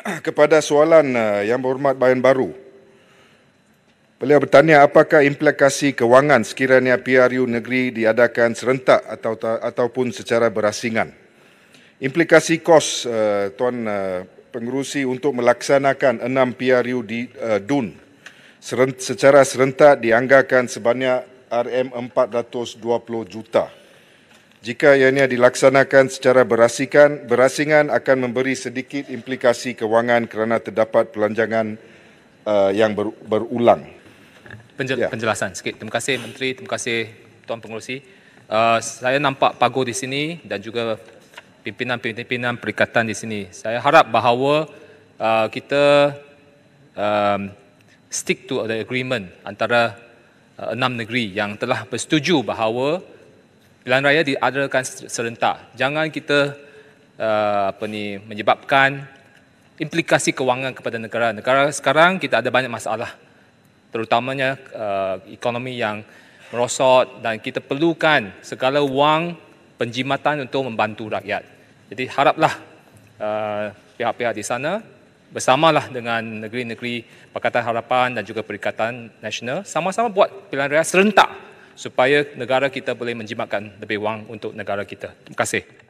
kepada soalan eh, yang berhormat Bayan Baru. Beliau bertanya apakah implikasi kewangan sekiranya PRU negeri diadakan serentak atau ataupun secara berasingan? Implikasi kos uh, tuan uh, pengerusi untuk melaksanakan enam PRU di uh, DUN serent, secara serentak dianggarkan sebanyak RM420 juta. Jika ianya dilaksanakan secara berasikan, berasingan akan memberi sedikit implikasi kewangan kerana terdapat pelanjangan uh, yang ber, berulang. Penjel, ya. Penjelasan sikit. Terima kasih Menteri, terima kasih Tuan Pengurusi. Uh, eh, saya nampak pagu di sini dan juga pimpinan-pimpinan perikatan di sini. Saya harap bahawa uh, kita um, stick to the agreement antara uh, enam negeri yang telah bersetuju bahawa pilihan raya diadakan serentak. Jangan kita uh, apa ni menyebabkan implikasi kewangan kepada negara. Negara sekarang kita ada banyak masalah. Terutamanya uh, ekonomi yang merosot dan kita perlukan segala wang penjimatan untuk membantu rakyat. Jadi haraplah uh, pihak-pihak di sana bersamalah dengan negeri-negeri Pakatan Harapan dan juga Perikatan Nasional sama-sama buat pilihan raya serentak supaya negara kita boleh menjimatkan lebih wang untuk negara kita. Terima kasih.